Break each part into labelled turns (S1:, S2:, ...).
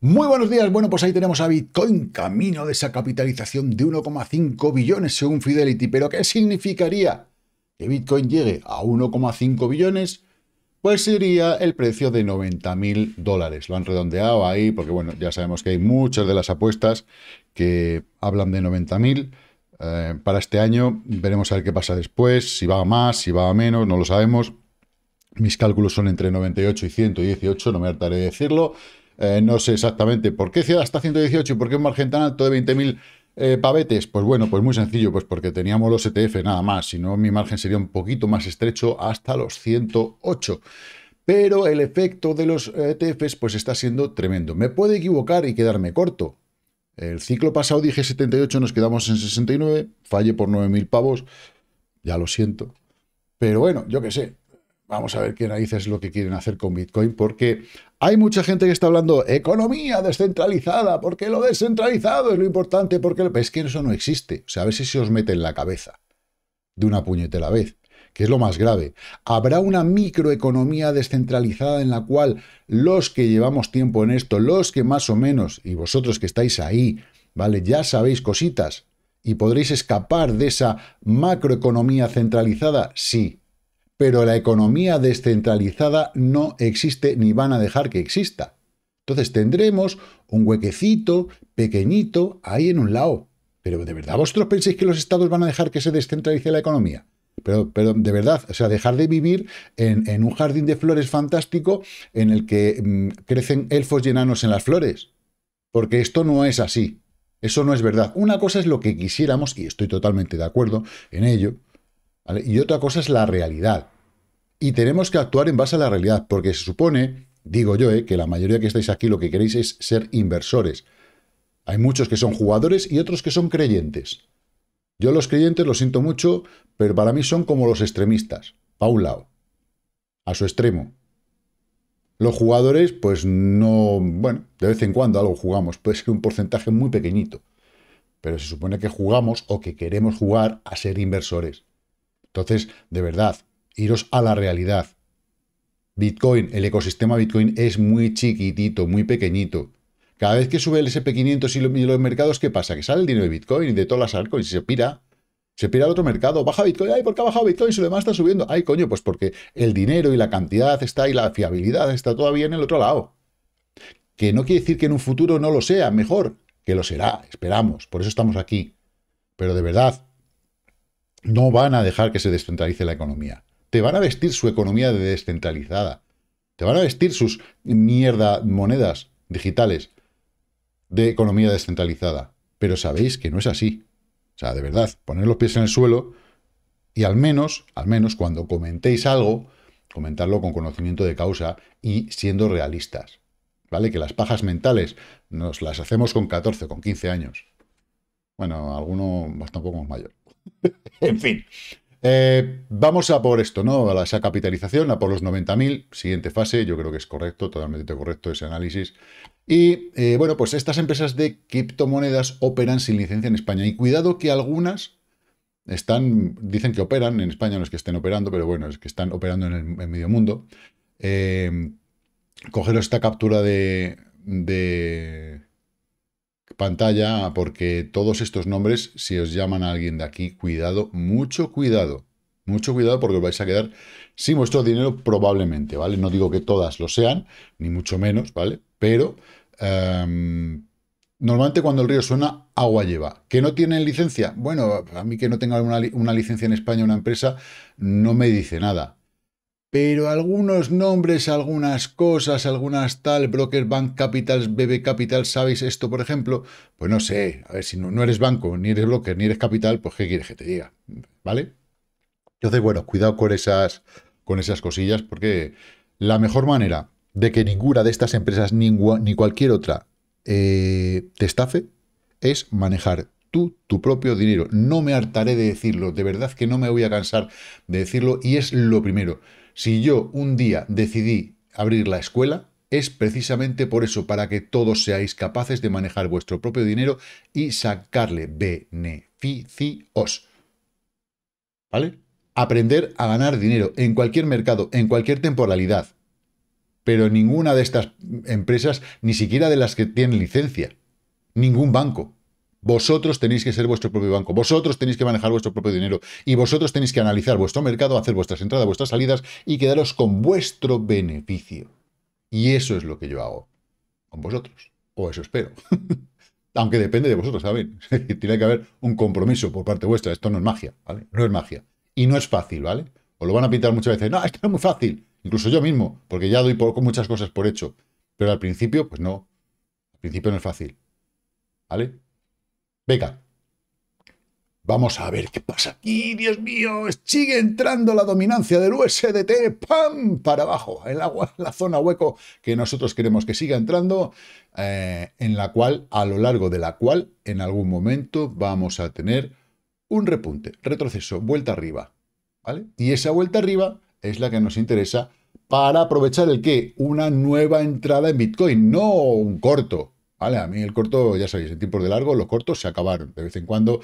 S1: Muy buenos días. Bueno, pues ahí tenemos a Bitcoin camino de esa capitalización de 1,5 billones según Fidelity. ¿Pero qué significaría que Bitcoin llegue a 1,5 billones? Pues sería el precio de 90.000 mil dólares. Lo han redondeado ahí porque, bueno, ya sabemos que hay muchas de las apuestas que hablan de 90.000 mil. Eh, para este año veremos a ver qué pasa después, si va a más, si va a menos, no lo sabemos. Mis cálculos son entre 98 y 118, no me hartaré de decirlo. Eh, no sé exactamente por qué Ciudad hasta 118 y por qué un margen tan alto de 20.000 eh, pavetes. Pues bueno, pues muy sencillo, pues porque teníamos los ETF nada más. Si no, mi margen sería un poquito más estrecho hasta los 108 pero el efecto de los ETFs eh, e pues está siendo tremendo. Me puede equivocar y quedarme corto. El ciclo pasado dije 78, nos quedamos en 69, falle por 9.000 pavos, ya lo siento. Pero bueno, yo qué sé, vamos a ver qué narices es lo que quieren hacer con Bitcoin, porque hay mucha gente que está hablando economía descentralizada, porque lo descentralizado es lo importante, porque es que eso no existe. O sea, a ver si se os mete en la cabeza de una puñetera vez, que es lo más grave. Habrá una microeconomía descentralizada en la cual los que llevamos tiempo en esto, los que más o menos, y vosotros que estáis ahí, ¿vale? Ya sabéis cositas y podréis escapar de esa macroeconomía centralizada, sí, pero la economía descentralizada no existe ni van a dejar que exista. Entonces tendremos un huequecito pequeñito ahí en un lado. Pero de verdad, ¿vosotros pensáis que los estados van a dejar que se descentralice la economía? Pero, de verdad, o sea, dejar de vivir en, un jardín de flores fantástico en el que mm, crecen elfos y enanos en las flores. Porque esto no es así. Eso no es verdad. Una cosa es lo que quisiéramos, y estoy totalmente de acuerdo en ello, y otra cosa es la realidad. Y tenemos que actuar en base a la realidad, porque se supone, digo yo, eh, que la mayoría que estáis aquí lo que queréis es ser inversores. Hay muchos que son jugadores y otros que son creyentes. Yo los creyentes lo siento mucho, pero para mí son como los extremistas, para un lado, a su extremo. Los jugadores, pues no, bueno, de vez en cuando algo jugamos, puede ser un porcentaje muy pequeñito, pero se supone que jugamos o que queremos jugar a ser inversores. Entonces, de verdad, iros a la realidad. Bitcoin, el ecosistema Bitcoin es muy chiquitito, muy pequeñito. Cada vez que sube el SP500 y, los mercados, ¿qué pasa? Que sale el dinero de Bitcoin y de todas las altcoins y se pira. Se pira al otro mercado, baja Bitcoin, ay, ¿por qué ha bajado Bitcoin? Si lo demás está subiendo. Ay, coño, pues porque el dinero y la cantidad está y la fiabilidad está todavía en el otro lado. Que no quiere decir que en un futuro no lo sea, mejor, que lo será, esperamos, por eso estamos aquí. Pero de verdad, no van a dejar que se descentralice la economía. Te van a vestir su economía de descentralizada. Te van a vestir sus mierda monedas digitales de economía descentralizada. Pero sabéis que no es así. O sea, de verdad, poner los pies en el suelo y al menos, al menos cuando comentéis algo, comentarlo con conocimiento de causa y siendo realistas. ¿Vale? Que las pajas mentales nos las hacemos con 14, con 15 años. Bueno, alguno pues tampoco más mayor en fin. Eh, vamos a por esto, ¿no? A esa capitalización, a por los 90.000, siguiente fase, yo creo que es correcto, totalmente correcto ese análisis. Y eh, bueno, pues estas empresas de criptomonedas operan sin licencia en España. Y cuidado que algunas están, dicen que operan en España, no es que estén operando, pero bueno, es que están operando en el medio mundo. Eh, Coger esta captura de, de pantalla porque todos estos nombres, si os llaman a alguien de aquí, cuidado, mucho cuidado. Mucho cuidado porque os vais a quedar sin vuestro dinero probablemente, ¿vale? No digo que todas lo sean, ni mucho menos, ¿vale? Pero em, normalmente cuando el río suena, agua lleva. ¿Que no tienen licencia? Bueno, a mí que no tenga una licencia en España una empresa no me dice nada pero algunos nombres, algunas cosas, algunas tal, Broker Bank Capitals, BB Capital, ¿sabéis esto, por ejemplo? Pues no sé, a ver, si no, eres banco, ni eres broker, ni eres capital, pues ¿qué quieres que te diga? ¿Vale? Entonces, bueno, cuidado con esas, con esas cosillas, porque la mejor manera de que ninguna de estas empresas, ni cualquier otra, eh, te estafe, es manejar tú tu propio dinero. No me hartaré de decirlo, de verdad que no me voy a cansar de decirlo, y es lo primero si yo un día decidí abrir la escuela, es precisamente por eso, para que todos seáis capaces de manejar vuestro propio dinero y sacarle beneficios. ¿Vale? Aprender a ganar dinero en cualquier mercado, en cualquier temporalidad. Pero ninguna de estas empresas, ni siquiera de las que tienen licencia, ningún banco. Vosotros tenéis que ser vuestro propio banco, vosotros tenéis que manejar vuestro propio dinero y vosotros tenéis que analizar vuestro mercado, hacer vuestras entradas, vuestras salidas y quedaros con vuestro beneficio. Y eso es lo que yo hago con vosotros, o eso espero. Aunque depende de vosotros, ¿saben? Tiene que haber un compromiso por parte vuestra. Esto no es magia, ¿vale? No es magia. Y no es fácil, ¿vale? Os lo van a pintar muchas veces. No, esto no es muy fácil. Incluso yo mismo, porque ya doy por, muchas cosas por hecho. Pero al principio, pues no. Al principio no es fácil. ¿Vale? Venga. Vamos a ver qué pasa aquí, Dios mío. Sigue entrando la dominancia del USDT, ¡pam! Para abajo, en la zona hueco que nosotros queremos que siga entrando, eh, en la cual, a lo largo de la cual, en algún momento vamos a tener un repunte, retroceso, vuelta arriba, ¿vale? Y esa vuelta arriba es la que nos interesa para aprovechar el que una nueva entrada en Bitcoin, no un corto, ¿Vale? A mí el corto, ya sabéis, en tiempos de largo, los cortos se acabaron. De vez en cuando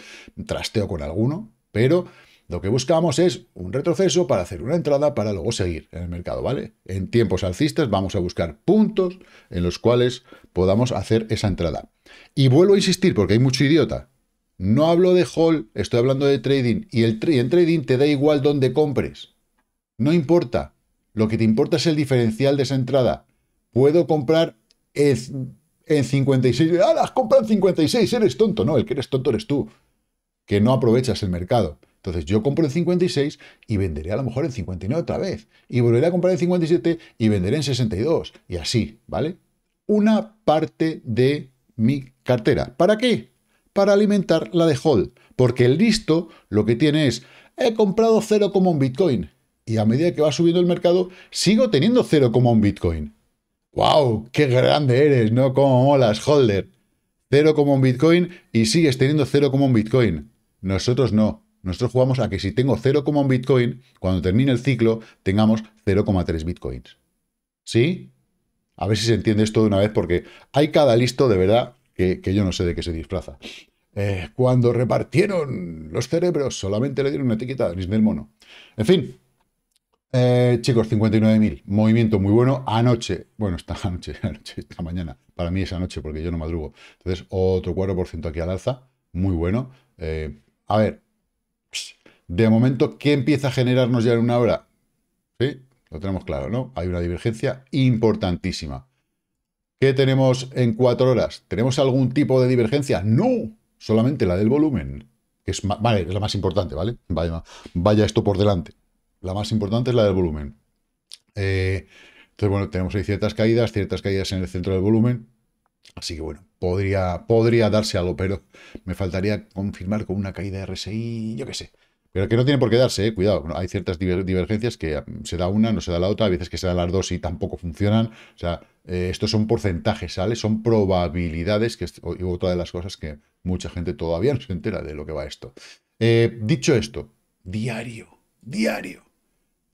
S1: trasteo con alguno, pero lo que buscamos es un retroceso para hacer una entrada para luego seguir en el mercado, ¿vale? En tiempos alcistas vamos a buscar puntos en los cuales podamos hacer esa entrada. Y vuelvo a insistir, porque hay mucho idiota. No hablo de hall, estoy hablando de trading. Y el en trading te da igual dónde compres. No importa. Lo que te importa es el diferencial de esa entrada. Puedo comprar en 56. ¡Ah, las en 56! ¡Eres tonto! No, el que eres tonto eres tú, que no aprovechas el mercado. Entonces yo compro en 56 y venderé a lo mejor en 59 otra vez. Y volveré a comprar en 57 y venderé en 62. Y así, ¿vale? Una parte de mi cartera. ¿Para qué? Para alimentar la de hold. Porque el listo lo que tiene es, he comprado como un Bitcoin. Y a medida que va subiendo el mercado, sigo teniendo como un Bitcoin. ¡Wow! ¡Qué grande eres! ¿No? como molas, Holder! Cero como un Bitcoin y sigues teniendo cero como un Bitcoin. Nosotros no. Nosotros jugamos a que si tengo cero como un Bitcoin, cuando termine el ciclo, tengamos 0,3 Bitcoins. ¿Sí? A ver si se entiende esto de una vez, porque hay cada listo de verdad que, yo no sé de qué se disfraza. Eh, cuando repartieron los cerebros, solamente le dieron una etiqueta de del mono. En fin, eh, chicos, 59.000. Movimiento muy bueno. Anoche, bueno, esta noche, esta mañana. Para mí es anoche porque yo no madrugo. Entonces, otro 4% aquí al alza. Muy bueno. Eh, a ver, de momento, ¿qué empieza a generarnos ya en una hora? Sí, lo tenemos claro, ¿no? Hay una divergencia importantísima. ¿Qué tenemos en cuatro horas? ¿Tenemos algún tipo de divergencia? No, solamente la del volumen. Que es, vale, es la más importante, ¿vale? vaya esto por delante. La más importante es la del volumen. Eh, entonces, bueno, tenemos ahí ciertas caídas, ciertas caídas en el centro del volumen. Así que, bueno, podría, podría darse algo, pero me faltaría confirmar con una caída de RSI, yo qué sé. Pero que no tiene por qué darse, eh, cuidado. hay ciertas divergencias que mm, se da una, no se da la otra. A veces que se dan las dos y tampoco funcionan. O sea, eh, estos son porcentajes, ¿sale? Son probabilidades, que es otra de las cosas que mucha gente todavía no se entera de lo que va esto. dicho esto, diario, diario.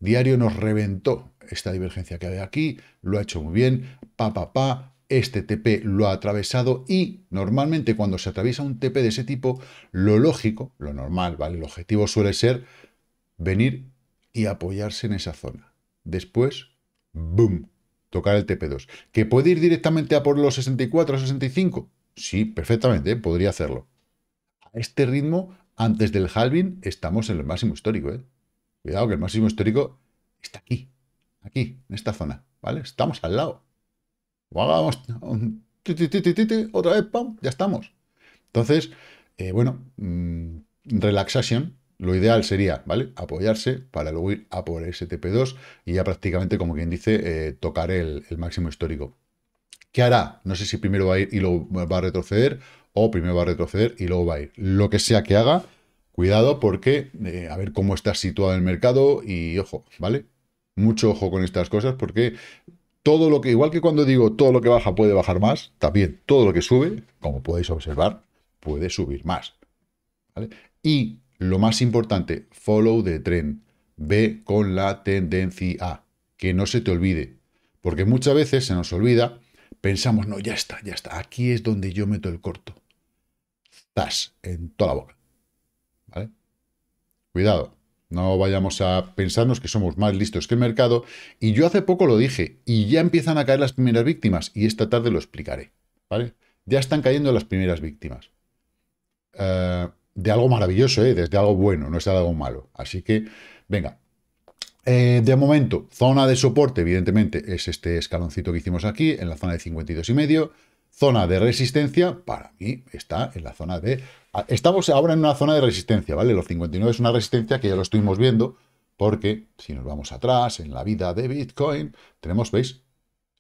S1: Diario nos reventó esta divergencia que hay aquí, lo ha hecho muy bien, pa, pa, pa, este TP lo ha atravesado y normalmente cuando se atraviesa un TP de ese tipo, lo lógico, lo normal, ¿vale? El objetivo suele ser venir y apoyarse en esa zona. Después, boom, tocar el TP2. ¿Que puede ir directamente a por los 64, 65? Sí, perfectamente, podría hacerlo. A este ritmo, antes del halving, estamos en el máximo histórico, ¿eh? Cuidado que el máximo histórico está aquí, aquí, en esta zona, ¿vale? Estamos al lado. Vamos, otra vez, pam, ya estamos. Entonces, eh, bueno, mm, relaxation, lo ideal sería, ¿vale? Apoyarse para luego ir a por STP2 y ya prácticamente, como quien dice, eh, tocar el, el, máximo histórico. ¿Qué hará? No sé si primero va a ir y luego va a retroceder o primero va a retroceder y luego va a ir. Lo que sea que haga, Cuidado porque eh, a ver cómo está situado el mercado y ojo, ¿vale? Mucho ojo con estas cosas porque todo lo que, igual que cuando digo todo lo que baja puede bajar más, también todo lo que sube, como podéis observar, puede subir más. Y lo más importante, follow the trend. Ve con la tendencia. Que no se te olvide. Porque muchas veces se nos olvida, pensamos, no, ya está, ya está. Aquí es donde yo meto el corto. Estás en toda la boca. Cuidado, no vayamos a pensarnos que somos más listos que el mercado. Y yo hace poco lo dije, y ya empiezan a caer las primeras víctimas, y esta tarde lo explicaré. ¿vale? Ya están cayendo las primeras víctimas. Eh, de algo maravilloso, ¿eh? desde algo bueno, no es algo malo. Así que, venga. Eh, de momento, zona de soporte, evidentemente, es este escaloncito que hicimos aquí, en la zona de 52 y medio zona de resistencia, para mí está en la zona de... Ah, estamos ahora en una zona de resistencia, ¿vale? Los 59 es una resistencia que ya lo estuvimos viendo, porque si nos vamos atrás en la vida de Bitcoin, tenemos, ¿veis?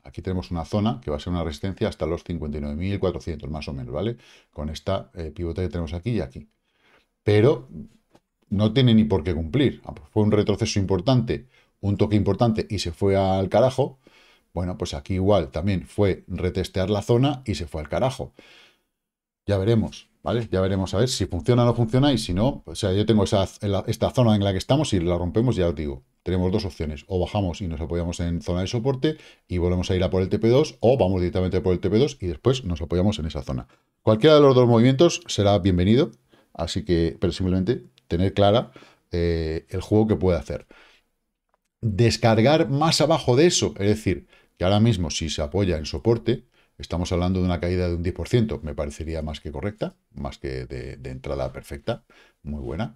S1: Aquí tenemos una zona que va a ser una resistencia hasta los 59.400, más o menos, ¿vale? Con esta eh, pivote que tenemos aquí y aquí. Pero no tiene ni por qué cumplir. Ah, pues fue un retroceso importante, un toque importante y se fue al carajo, bueno, pues aquí igual también fue retestear la zona y se fue al carajo. Ya veremos, ¿vale? Ya veremos a ver si funciona o no funciona y si no, o sea, yo tengo esta zona en la que estamos y la rompemos, ya os digo, tenemos dos opciones, o bajamos y nos apoyamos en zona de soporte y volvemos a ir a por el TP2 o vamos directamente por el TP2 y después nos apoyamos en esa zona. Cualquiera de los dos movimientos será bienvenido, así que, pero simplemente tener clara eh, el juego que puede hacer. Descargar más abajo de eso, es decir, que ahora mismo si se apoya en soporte, estamos hablando de una caída de un 10%, me parecería más que correcta, más que de, entrada perfecta, muy buena.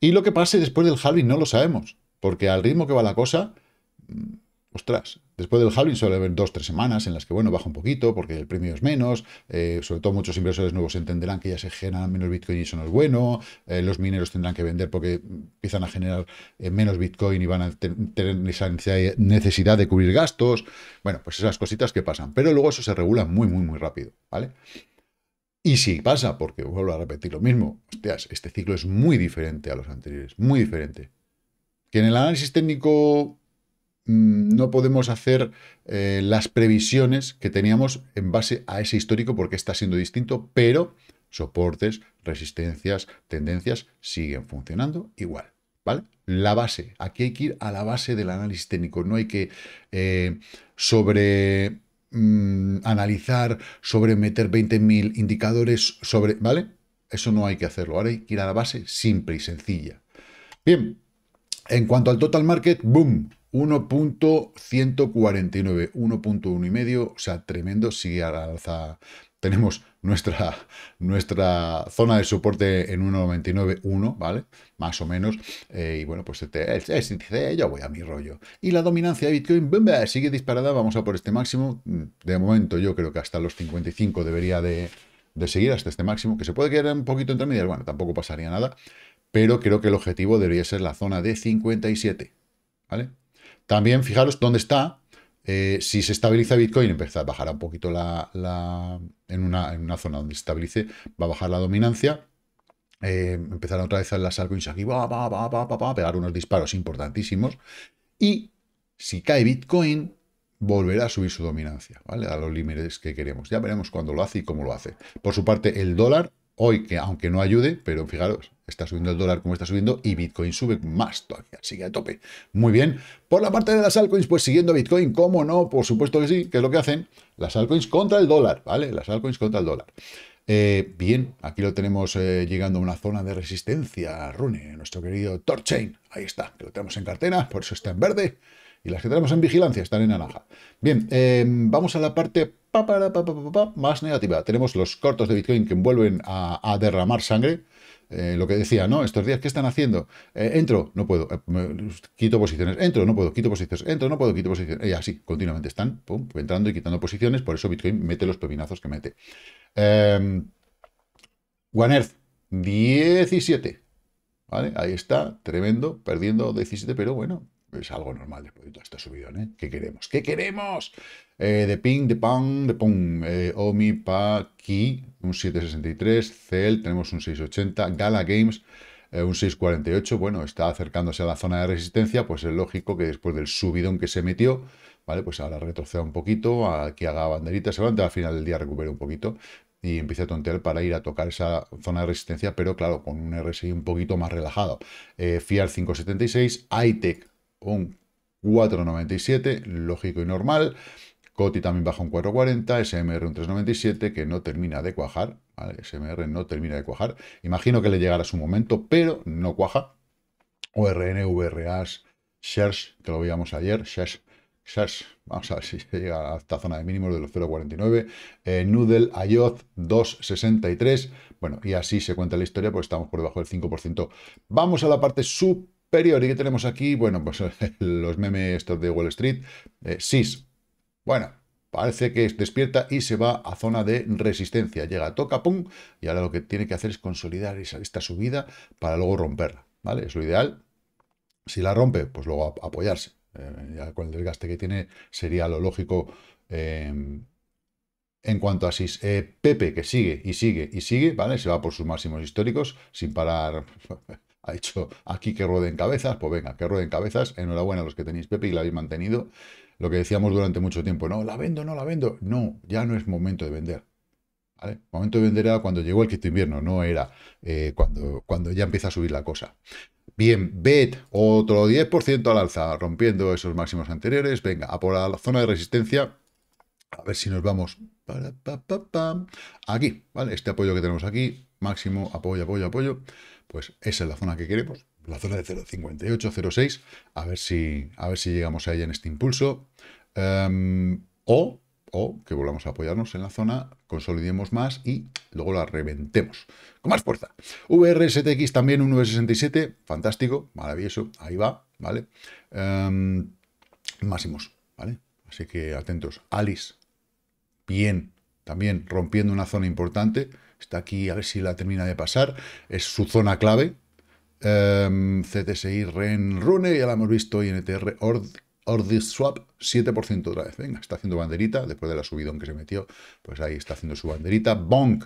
S1: Y lo que pase después del halving no lo sabemos, porque al ritmo que va la cosa, mm, ostras, después del halving suele haber dos, tres semanas en las que, bueno, baja un poquito porque el premio es menos, eh, sobre todo muchos inversores nuevos entenderán que ya se generan menos Bitcoin y eso no es bueno, eh, los mineros tendrán que vender porque empiezan a generar eh, menos Bitcoin y van a tener esa necesidad de cubrir gastos, bueno, pues esas cositas que pasan, pero luego eso se regula muy, muy, muy rápido, ¿vale? Y si pasa, porque vuelvo a repetir lo mismo, hostias, este ciclo es muy diferente a los anteriores, muy diferente. Que en el análisis técnico Mm, no podemos hacer eh, las previsiones que teníamos en base a ese histórico porque está siendo distinto, pero soportes, resistencias, tendencias siguen funcionando igual. ¿Vale? La base. Aquí hay que ir a la base del análisis técnico. No hay que sobreanalizar, eh, sobre mm, analizar, sobre meter 20.000 indicadores, sobre. ¿Vale? Eso no hay que hacerlo. Ahora hay que ir a la base simple y sencilla. Bien. En cuanto al total market, boom 1.149, 1.1 y medio, o sea, tremendo, sigue al alza. Tenemos nuestra, nuestra zona de soporte en 1.99.1, ¿vale? Más o menos. Eh, y bueno, pues este, yo voy a mi rollo. Y la dominancia de Bitcoin sigue disparada, vamos a por este máximo. De momento yo creo que hasta los 55 debería de, de seguir, hasta este máximo, que se puede quedar un poquito entre medias, bueno, tampoco pasaría nada, pero creo que el objetivo debería ser la zona de 57, ¿vale? También fijaros dónde está. Eh, si se estabiliza Bitcoin, empezará a bajar un poquito la, la en, una, zona donde se estabilice, va a bajar la dominancia. Eh, empezar otra vez a las altcoins aquí, va, va, pegar unos disparos importantísimos. Y si cae Bitcoin, volverá a subir su dominancia, ¿vale? A los límites que queremos. Ya veremos cuándo lo hace y cómo lo hace. Por su parte, el dólar, hoy, que aunque no ayude, pero fijaros, Está subiendo el dólar como está subiendo y Bitcoin sube más todavía, sigue a tope. Muy bien. Por la parte de las altcoins, pues siguiendo a Bitcoin, ¿cómo no? Por supuesto que sí, que es lo que hacen. Las altcoins contra el dólar, ¿vale? Las altcoins contra el dólar. Eh, bien, aquí lo tenemos eh, llegando a una zona de resistencia, Rune, nuestro querido Torchain. Ahí está, lo tenemos en cartera, por eso está en verde. Y las que tenemos en vigilancia están en naranja. Bien, em, vamos a la parte más negativa. Tenemos los cortos de Bitcoin que vuelven a derramar sangre eh, lo que decía, ¿no? Estos días, ¿qué están haciendo? Eh, entro, no puedo, eh, quito posiciones, entro, no puedo, quito posiciones, entro, no puedo, quito posiciones. Y así, continuamente están pum, entrando y quitando posiciones, por eso Bitcoin mete los pepinazos que mete. Em, One Earth, 17. ¿Vale? Ahí está, tremendo, perdiendo 17, pero bueno, es algo normal después de todo esta subida, ¿eh? ¿Qué queremos? ¿Qué queremos? Eh, de ping, de pong, de pong, eh, Omi, pa, ki, un 763. Cel, tenemos un 680. Gala Games, eh, un 648. Bueno, está acercándose a la zona de resistencia, pues es lógico que después del subidón que se metió, ¿vale? Pues ahora retroceda un poquito, aquí haga banderita, levanta, al final del día recupere un poquito y empiece a tontear para ir a tocar esa zona de resistencia, pero claro, con un RSI un poquito más relajado. FIAR 576, ITEC, un 497, lógico y normal. Coti también baja un 440, SMR un 397, que no termina de cuajar, SMR no termina de cuajar. Imagino que le llegará su momento, pero no cuaja. ORN, VRAs, Shares, que lo veíamos ayer, Shares, vamos a ver si llega a esta zona de mínimos de los 0,49, eh, Noodle, IOT, 2,63, bueno, y así se cuenta la historia, pues estamos por debajo del 5%. Vamos a la parte superior, ¿y qué tenemos aquí? Bueno, pues los memes estos de Wall Street, eh, SIS, bueno, parece que despierta y se va a zona de resistencia. Llega, toca, pum, y ahora lo que tiene que hacer es consolidar esta subida para luego romperla, ¿vale? Es lo ideal. Si la rompe, pues luego apoyarse. Eh, ya con el desgaste que tiene sería lo lógico em, en cuanto a SIS. Eh, Pepe, que sigue y sigue y sigue, ¿vale? Se va por sus máximos históricos sin parar... ha dicho aquí que rueden cabezas, pues venga, que rueden cabezas. Enhorabuena a los que tenéis Pepe y la habéis mantenido. Lo que decíamos durante mucho tiempo, no, la vendo, no la vendo. No, ya no es momento de vender. Momento de vender era cuando llegó el quinto invierno, no era eh, cuando, cuando ya empieza a subir la cosa. Bien, BET, otro 10% al alza, rompiendo esos máximos anteriores. Venga, a por la zona de resistencia. A ver si nos vamos aquí, ¿vale? Este apoyo que tenemos aquí, máximo, apoyo, apoyo, apoyo. Pues esa es la zona que queremos la zona de 0.58, 0.6, a ver si a ver si llegamos a ella en este impulso. Em, o, o que volvamos a apoyarnos en la zona, consolidemos más y luego la reventemos con más fuerza. VRSTX también un 9.67, fantástico, maravilloso, ahí va, ¿vale? Em, máximos, ¿vale? Así que atentos. Alice, bien, también rompiendo una zona importante. Está aquí, a ver si la termina de pasar. Es su zona clave, Em, CTSI, REN, RUNE, ya la hemos visto, INTR, ORD, SWAP, 7% otra vez. Venga, está haciendo banderita, después de la subidón que se metió, pues ahí está haciendo su banderita. Bonk,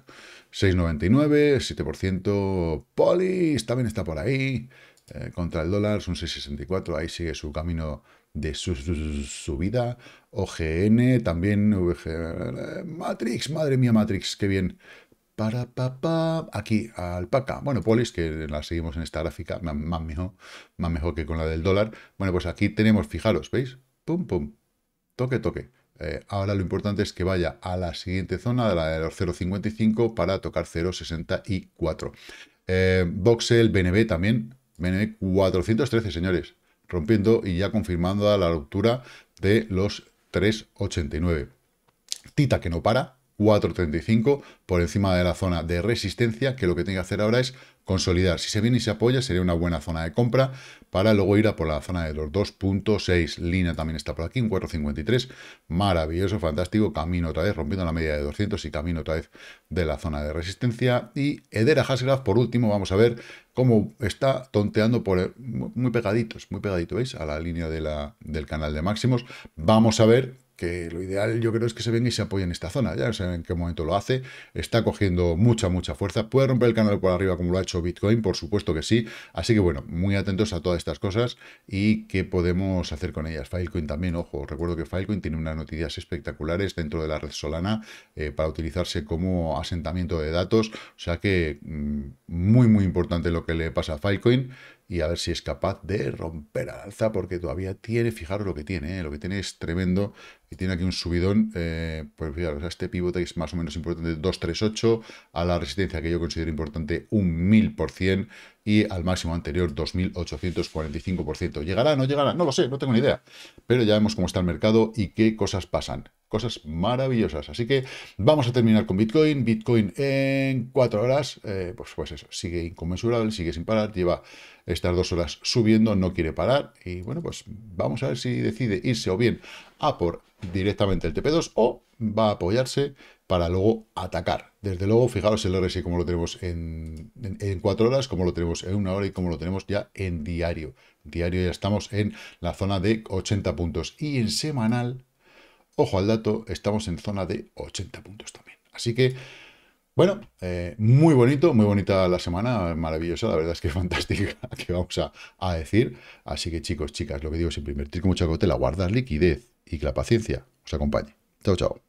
S1: 6,99, 7%. Polis, también está por ahí. Eh, contra el dólar, son 6,64, ahí sigue su camino de subida. OGN, también VG, Matrix, madre mía, Matrix, qué bien para pa, aquí alpaca. Bueno, polis, que la seguimos en esta gráfica, más mejor, más mejor que con la del dólar. Bueno, pues aquí tenemos, fijaros, ¿veis? Pum, pum, toque, toque. Eh, ahora lo importante es que vaya a la siguiente zona, de la de los 0.55, para tocar 0.64. Eh, Voxel, BNB también, BNB 413, señores, rompiendo y ya confirmando la ruptura de los 3.89. Tita que no para, 4.35 por encima de la zona de resistencia, que lo que tiene que hacer ahora es consolidar. Si se viene y se apoya, sería una buena zona de compra para luego ir a por la zona de los 2.6. Línea también está por aquí, en 4.53. Maravilloso, fantástico. Camino otra vez, rompiendo la media de 200 y camino otra vez de la zona de resistencia. Y Edera Hasgraff, por último, vamos a ver cómo está tonteando por muy pegaditos, muy pegadito, ¿veis? A la línea de la, del canal de máximos. Vamos a ver que lo ideal yo creo es que se venga y se apoye en esta zona. Ya saben en qué momento lo hace. Está cogiendo mucha, mucha fuerza. ¿Puede romper el canal por arriba como lo ha hecho Bitcoin? Por supuesto que sí. Así que bueno, muy atentos a todas estas cosas y qué podemos hacer con ellas. Filecoin también, ojo, recuerdo que Filecoin tiene unas noticias espectaculares dentro de la red Solana eh, para utilizarse como asentamiento de datos. O sea que mm, muy, muy importante lo que le pasa a Filecoin y a ver si es capaz de romper al alza porque todavía tiene, fijaros lo que tiene, eh, lo que tiene es tremendo y tiene aquí un subidón, eh, pues fíjate este pivote es más o menos importante 238, a la resistencia que yo considero importante un 1000% y al máximo anterior 2845%. ¿Llegará? ¿No llegará? No lo sé, no tengo ni idea. Pero ya vemos cómo está el mercado y qué cosas pasan. Cosas maravillosas. Así que vamos a terminar con Bitcoin. Bitcoin en cuatro horas, eh, pues, pues eso, sigue inconmensurable, sigue sin parar, lleva estas dos horas subiendo, no quiere parar. Y bueno, pues vamos a ver si decide irse o bien a por directamente el TP2 o va a apoyarse para luego atacar. Desde luego, fijaros el RSI como lo tenemos en, cuatro horas, como lo tenemos en una hora y como lo tenemos ya en diario. Diario ya estamos en la zona de 80 puntos. Y en semanal, ojo al dato, estamos en zona de 80 puntos también. Así que bueno, eh, muy bonito, muy bonita la semana, maravillosa, la verdad es que fantástica, que vamos a, decir. Así que chicos, chicas, lo que digo siempre, invertir con mucha la guardar liquidez y que la paciencia os acompañe. Chao, chao.